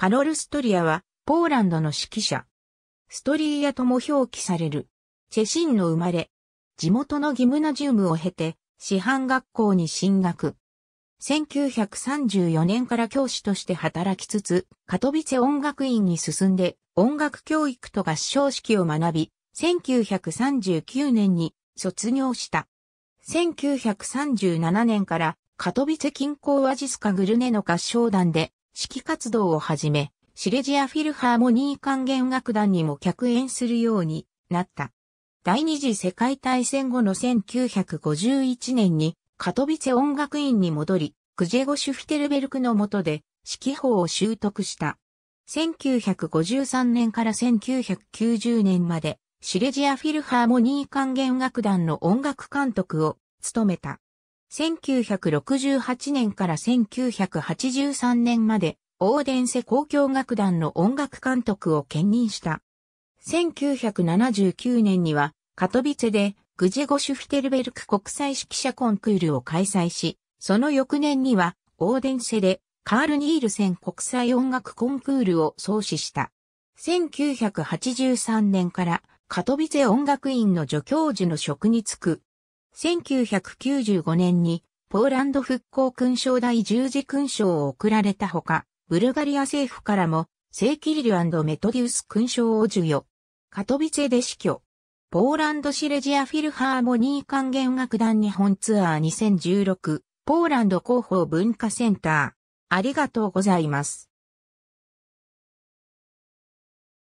カロル・ストリアは、ポーランドの指揮者。ストリーヤとも表記される。チェシンの生まれ。地元のギムナジウムを経て、師範学校に進学。1934年から教師として働きつつ、カトビツェ音楽院に進んで、音楽教育と合唱式を学び、1939年に卒業した。1937年からカトビツェ近郊アジスカグルネの合唱団で指揮活動をはじめ、シレジアフィルハーモニー管弦楽団にも客演するようになった。第二次世界大戦後の1951年にカトビツェ音楽院に戻り、クジェゴ・シュフィテルベルクの下で指揮法を習得した。1953年から1990年までシレジアフィルハーモニー管弦楽団の音楽監督を務めた。1968年から1983年まで、オーデンセ交響楽団の音楽監督を兼任した。1979年には、カトビツで、グジェゴシュフテルベルク国際指揮者コンクールを開催し、その翌年には、オーデンセで、カール・ニールセン国際音楽コンクールを創始した。1983年から、カトビツェ音楽院の助教授の職に就く。1995年にポーランド復興勲章第十字勲章を贈られたほか、ブルガリア政府からも聖キリルメトディウス勲章を授与。カトビツェで死去。ポーランドシレジアフィルハーモニー管弦楽団日本ツアー2016、ポーランド広報文化センター。ありがとうございます。